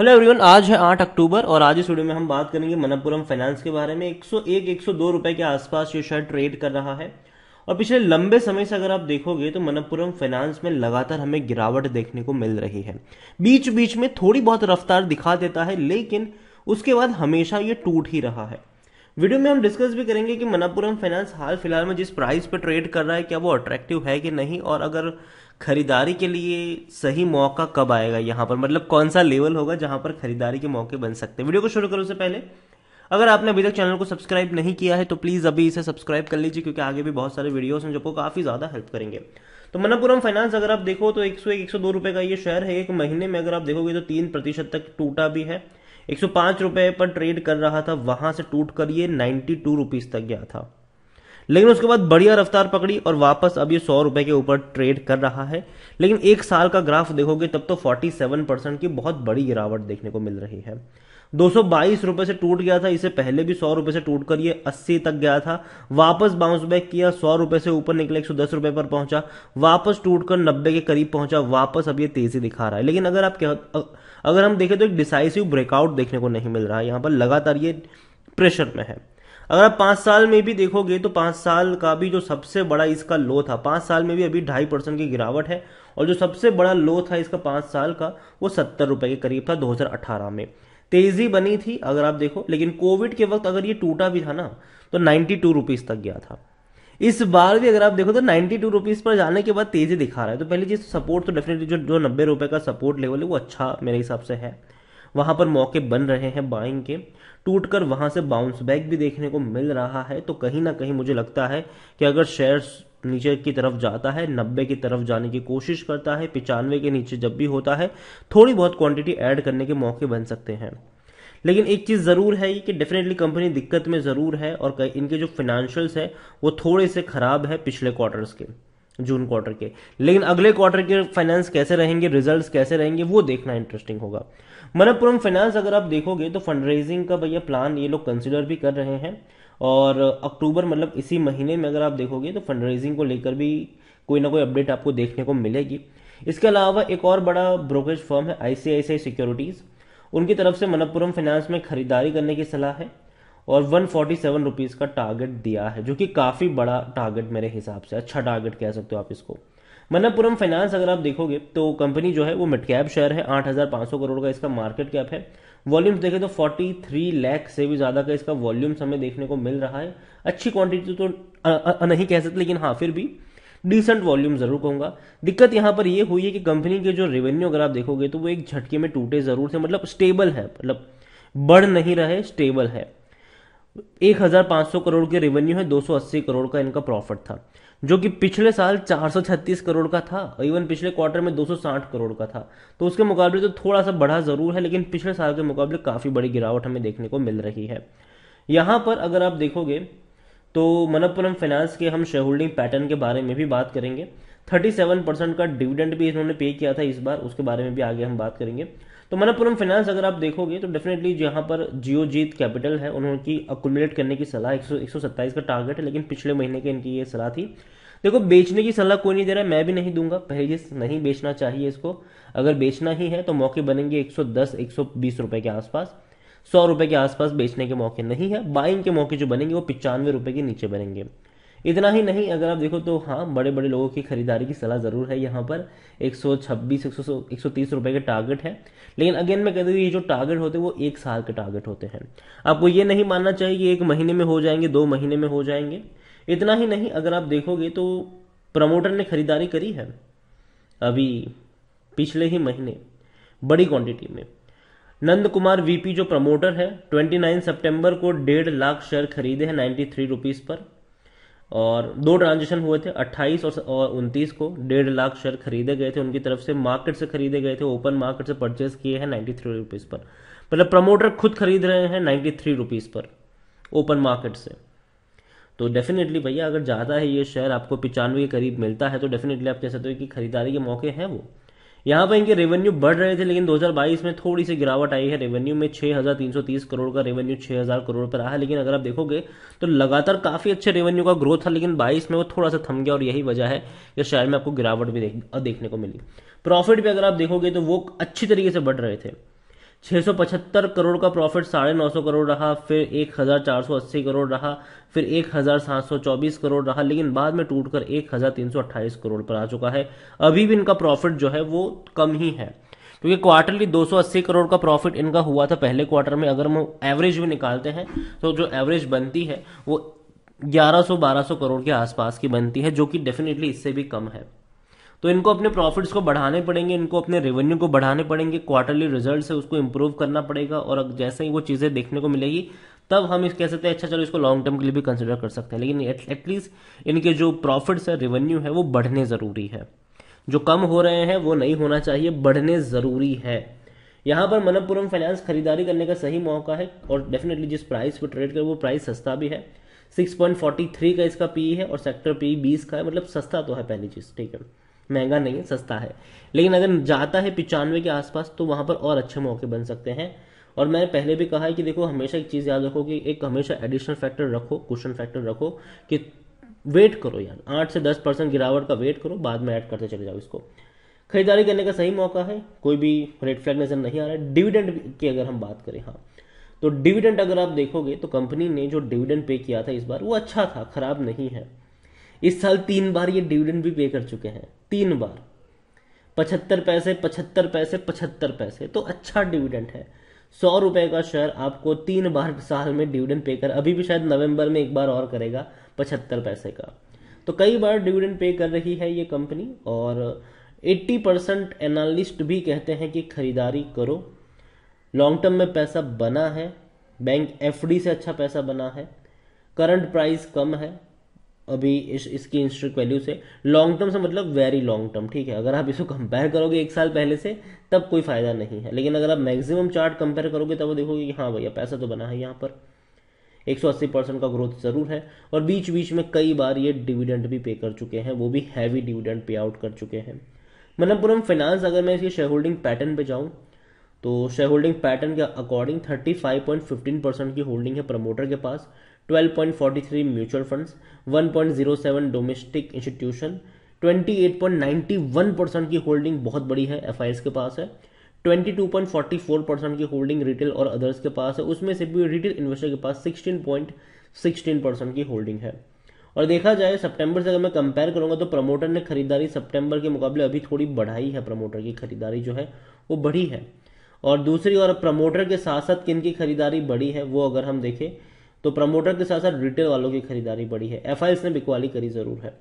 hello everyone आज है आठ अक्टूबर और आज इस वीडियो में हम बात करेंगे मनपुरम फाइनेंस के बारे में 101 102 रुपए के आसपास ये शेयर ट्रेड कर रहा है और पिछले लंबे समय से अगर आप देखोगे तो मनपुरम फाइनेंस में लगातार हमें गिरावट देखने को मिल रही है बीच बीच में थोड़ी बहुत रफ्तार दिखा देता है लेकिन उसके बाद हमेशा ये टूट ही रहा है वीडियो में हम डिस्कस भी करेंगे कि मनापुरम फाइनेंस हाल फिलहाल में जिस प्राइस पर ट्रेड कर रहा है क्या वो अट्रैक्टिव है कि नहीं और अगर खरीदारी के लिए सही मौका कब आएगा यहाँ पर मतलब कौन सा लेवल होगा जहां पर खरीदारी के मौके बन सकते हैं वीडियो को शुरू करो से पहले अगर आपने अभी तक चैनल को सब्सक्राइब नहीं किया है तो प्लीज़ अभी इसे सब्सक्राइब कर लीजिए क्योंकि आगे भी बहुत सारे वीडियोस हैं जो आपको काफ़ी ज़्यादा हेल्प करेंगे तो मनापुरम फाइनेंस अगर आप देखो तो एक सौ एक सौ दो रुपए का ये शेयर है एक महीने में अगर आप देखोगे तो तीन प्रतिशत तक टूटा भी है एक सौ पांच रुपए पर ट्रेड कर रहा था वहां से टूट कर ये नाइन्टी टू रुपीज़ तक गया था लेकिन उसके बाद बढ़िया रफ्तार पकड़ी और वापस अब ये सौ रुपए के ऊपर ट्रेड कर रहा है लेकिन एक साल का ग्राफ देखोगे तब तो 47 परसेंट की बहुत बड़ी गिरावट देखने को मिल रही है दो रुपए से टूट गया था इसे पहले भी सौ रुपए से टूट कर ये अस्सी तक गया था वापस बाउंस बैक किया सौ रुपए से ऊपर निकले एक सौ दस रुपए पर पहुंचा वापस टूट कर नब्बे के करीब पहुंचा वापस अब ये तेजी दिखा रहा है लेकिन अगर आप क्या अगर हम देखें तो एक डिसाइसिव ब्रेकआउट देखने को नहीं मिल रहा है यहां पर लगातार ये प्रेशर में है अगर आप पाँच साल में भी देखोगे तो पाँच साल का भी जो सबसे बड़ा इसका लो था पाँच साल में भी अभी ढाई परसेंट की गिरावट है और जो सबसे बड़ा लो था इसका पाँच साल का वो सत्तर रुपये के करीब था 2018 में तेजी बनी थी अगर आप देखो लेकिन कोविड के वक्त अगर ये टूटा भी था ना तो नाइन्टी टू रुपीज़ तक गया था इस बार भी अगर आप देखो तो नाइन्टी टू रुपीज़ पर जाने के बाद तेजी दिखा रहा है तो पहली चीज़ सपोर्ट तो डेफिनेटली जो जो नब्बे रुपये का सपोर्ट लेवल है वो अच्छा मेरे हिसाब से है वहां पर मौके बन रहे हैं बाइंग के टूट कर से बाउंस बैक भी देखने को मिल रहा है तो कहीं ना कहीं मुझे लगता है कि अगर शेयर नीचे की तरफ जाता है नब्बे की तरफ जाने की कोशिश करता है पिचानवे के नीचे जब भी होता है थोड़ी बहुत क्वांटिटी ऐड करने के मौके बन सकते हैं लेकिन एक चीज़ ज़रूर है कि डेफिनेटली कंपनी दिक्कत में ज़रूर है और इनके जो फाइनेंशियल्स है वो थोड़े से ख़राब है पिछले क्वार्टर्स के जून क्वार्टर के लेकिन अगले क्वार्टर के फाइनेंस कैसे रहेंगे रिजल्ट्स कैसे रहेंगे वो देखना इंटरेस्टिंग होगा मनप्पुरम फाइनेंस अगर आप देखोगे तो फंड रेजिंग का भैया प्लान ये लोग कंसिडर भी कर रहे हैं और अक्टूबर मतलब इसी महीने में अगर आप देखोगे तो फंड रेजिंग को लेकर भी कोई ना कोई अपडेट आपको देखने को मिलेगी इसके अलावा एक और बड़ा ब्रोकरेज फर्म है आईसीआईसीआई सिक्योरिटीज़ उनकी तरफ से मनप्पुरम फाइनेंस में खरीदारी करने की सलाह है और वन फोर्टी सेवन रुपीज़ का टारगेट दिया है जो कि काफ़ी बड़ा टारगेट मेरे हिसाब से अच्छा टारगेट कह सकते हो आप इसको मनपुरम फाइनेंस अगर आप देखोगे तो कंपनी जो है वो मिड कैप शेयर है सौ करोड़ का इसका मार्केट कैप है वॉल्यूम्स देखें तो 43 लाख से भी ज़्यादा का इसका वॉल्यूम्स हमें देखने को मिल रहा है अच्छी क्वांटिटी तो आ, आ, नहीं कह सकते लेकिन हाँ फिर भी डिसेंट वॉल्यूम जरूर कहूंगा दिक्कत यहाँ पर यह हुई है कि कंपनी के जो रेवेन्यू अगर आप देखोगे तो वो एक झटके में टूटे जरूर थे मतलब स्टेबल है मतलब बढ़ नहीं रहे स्टेबल है एक हजार पांच सौ करोड़ के रेवेन्यू है दो सौ अस्सी करोड़ का इनका प्रॉफिट था जो कि पिछले साल चार सौ छत्तीस करोड़ का था इवन पिछले क्वार्टर में दो सौ साठ करोड़ का था तो उसके मुकाबले तो थोड़ा सा बढ़ा ज़रूर है लेकिन पिछले साल के मुकाबले काफ़ी बड़ी गिरावट हमें देखने को मिल रही है यहां पर अगर आप देखोगे तो मनपुरम फाइनेंस के हम शेयर होल्डिंग पैटर्न के बारे में भी बात करेंगे थर्टी सेवन परसेंट का डिविडेंड भी इन्होंने पे किया था इस बार उसके बारे में भी आगे हम बात करेंगे तो मनप्पुरम फाइनेंस अगर आप देखोगे तो डेफिनेटली जहां पर जियो जीत कैपिटल है उन्होंने अकुमुलेट करने की सलाह एक सौ का टारगेट है लेकिन पिछले महीने की इनकी ये सलाह थी देखो बेचने की सलाह कोई नहीं दे रहा मैं भी नहीं दूंगा पहले चीज नहीं बेचना चाहिए इसको अगर बेचना ही है तो मौके बनेंगे 110 120 रुपए के आसपास सौ रुपए के आसपास बेचने के मौके नहीं है बाइंग के मौके जो बनेंगे वो पिचानवे रुपए के नीचे बनेंगे इतना ही नहीं अगर आप देखो तो हाँ बड़े बड़े लोगों की खरीदारी की सलाह ज़रूर है यहाँ पर 126 सौ 130 रुपए के टारगेट है लेकिन अगेन मैं कहती हूँ ये जो टारगेट होते हैं वो एक साल के टारगेट होते हैं आपको ये नहीं मानना चाहिए कि एक महीने में हो जाएंगे दो महीने में हो जाएंगे इतना ही नहीं अगर आप देखोगे तो प्रमोटर ने खरीदारी करी है अभी पिछले ही महीने बड़ी क्वांटिटी में नंद कुमार वीपी जो प्रमोटर है 29 सितंबर को डेढ़ लाख शेयर खरीदे हैं 93 थ्री रुपीज़ पर और दो ट्रांजेक्शन हुए थे 28 और, 29 को डेढ़ लाख शेयर खरीदे गए थे उनकी तरफ से मार्केट से खरीदे गए थे ओपन मार्केट से परचेज किए हैं नाइन्टी थ्री रुपीज़ पर मतलब प्रमोटर खुद खरीद रहे हैं नाइन्टी थ्री रुपीज़ पर ओपन मार्केट से तो डेफिनेटली भैया अगर ज़्यादा है ये शेयर आपको पिचानवे के करीब मिलता है तो डेफिनेटली आप कह सकते हो कि खरीदारी के मौके हैं वो यहाँ पर इनके रेवेन्यू बढ़ रहे थे लेकिन 2022 में थोड़ी सी गिरावट आई है रेवेन्यू में 6,330 करोड़ का रेवेन्यू 6,000 करोड़ पर रहा है लेकिन अगर आप देखोगे तो लगातार काफ़ी अच्छे रेवेन्यू का ग्रोथ था लेकिन 22 में वो थोड़ा सा थम गया और यही वजह है कि शेयर में आपको गिरावट भी देख, देखने को मिली प्रॉफिट भी अगर आप देखोगे तो वो अच्छी तरीके से बढ़ रहे थे 675 करोड़ का प्रॉफिट साढ़े नौ सौ करोड़ रहा फिर 1480 करोड़ रहा फिर 1724 करोड़ रहा लेकिन बाद में टूटकर 1328 करोड़ पर आ चुका है अभी भी इनका प्रॉफिट जो है वो कम ही है क्योंकि क्वार्टरली 280 करोड़ का प्रॉफिट इनका हुआ था पहले क्वार्टर में अगर हम एवरेज भी निकालते हैं तो जो एवरेज बनती है वो 1100-1200 करोड़ के आसपास की बनती है जो कि डेफिनेटली इससे भी कम है तो इनको अपने प्रॉफिट्स को बढ़ाने पड़ेंगे इनको अपने रेवेन्यू को बढ़ाने पड़ेंगे क्वार्टरली रिजल्ट है उसको इम्प्रूव करना पड़ेगा और जैसे ही वो चीज़ें देखने को मिलेगी तब हम इस कह सकते हैं अच्छा चलो इसको लॉन्ग टर्म के लिए भी कंसिडर कर सकते हैं लेकिन एटलीस्ट इनके जो प्रॉफिट्स है रेवेन्यू है वो बढ़ने ज़रूरी है जो कम हो रहे हैं वो नहीं होना चाहिए बढ़ने ज़रूरी है यहाँ पर मनपुरम फाइनेंस खरीदारी करने का सही मौका है और डेफिनेटली जिस प्राइस पर ट्रेड कर वो प्राइस सस्ता भी है 6.43 का इसका पी e है और सेक्टर पी 20 का है मतलब सस्ता तो है पहली चीज़ ठीक है महंगा नहीं है सस्ता है लेकिन अगर जाता है पिचानवे के आसपास तो वहां पर और अच्छे मौके बन सकते हैं और मैंने पहले भी कहा है कि देखो हमेशा एक चीज़ याद रखो कि एक हमेशा एडिशनल फैक्टर रखो क्वेश्चन फैक्टर रखो कि वेट करो यार आठ से दस परसेंट गिरावट का वेट करो बाद में ऐड करते चले जाओ इसको खरीदारी करने का सही मौका है कोई भी रेड फ्लैग नज़र नहीं आ रहा है डिविडेंड की अगर हम बात करें हाँ तो डिविडेंड अगर आप देखोगे तो कंपनी ने जो डिविडेंड पे किया था इस बार वो अच्छा था खराब नहीं है इस साल तीन बार ये डिविडेंड भी पे कर चुके हैं तीन बार पचहत्तर पैसे पचहत्तर पैसे पचहत्तर पैसे तो अच्छा डिविडेंड है सौ रुपए का शेयर आपको तीन बार साल में डिविडेंड पे कर अभी भी शायद नवंबर में एक बार और करेगा पचहत्तर पैसे का तो कई बार डिविडेंड पे कर रही है ये कंपनी और 80 परसेंट एनालिस्ट भी कहते हैं कि खरीदारी करो लॉन्ग टर्म में पैसा बना है बैंक एफडी से अच्छा पैसा बना है करंट प्राइस कम है अभी इस इसकी इंस्ट्रिक वैल्यू से लॉन्ग टर्म से मतलब वेरी लॉन्ग टर्म ठीक है अगर आप इसको कंपेयर करोगे एक साल पहले से तब कोई फ़ायदा नहीं है लेकिन अगर आप मैक्सिमम चार्ट कंपेयर करोगे तब देखोगे कि हाँ भैया पैसा तो बना है यहाँ पर 180 परसेंट का ग्रोथ ज़रूर है और बीच बीच में कई बार ये डिविडेंड भी पे कर चुके हैं वो भी हैवी डिविडेंड पे आउट कर चुके हैं मनपुरम मतलब फाइनेंस अगर मैं इसके शेयर होल्डिंग पैटर्न पे जाऊँ तो शेयर होल्डिंग पैटर्न के अकॉर्डिंग 35.15 परसेंट की होल्डिंग है प्रमोटर के पास 12.43 mutual funds 1.07 domestic institution 28.91 percent की होल्डिंग बहुत बड़ी है एफ के पास है 22.44 परसेंट की होल्डिंग रिटेल और अदर्स के पास है उसमें से भी रिटेल इन्वेस्टर के पास 16.16 परसेंट की होल्डिंग है और देखा जाए सितंबर से अगर मैं कंपेयर करूंगा तो प्रमोटर ने खरीदारी सितंबर के मुकाबले अभी थोड़ी बढ़ाई है प्रमोटर की खरीदारी जो है वो बढ़ी है और दूसरी और प्रमोटर के साथ साथ किन की खरीदारी बढ़ी है वो अगर हम देखें तो प्रमोटर के साथ साथ रिटेल वालों की खरीदारी बढ़ी है एफ ने बिकवाली करी जरूर है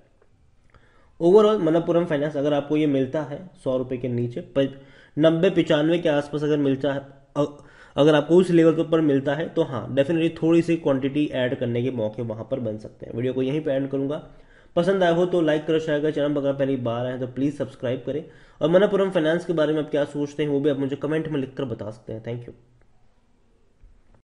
ओवरऑल मनपुरम फाइनेंस अगर आपको ये मिलता है सौ रुपए के नीचे नब्बे पिचानवे के आसपास अगर मिलता है अगर आपको उस लेवल के ऊपर मिलता है तो हाँ डेफिनेटली थोड़ी सी क्वांटिटी ऐड करने के मौके वहां पर बन सकते हैं वीडियो को यहीं पर एंड करूंगा पसंद आया हो तो लाइक करो शेयर करो चैनल पर पहली बार आए तो प्लीज़ सब्सक्राइब करें और मनपुरम फाइनेंस के बारे में आप क्या सोचते हैं वो भी आप मुझे कमेंट में लिखकर बता सकते हैं थैंक यू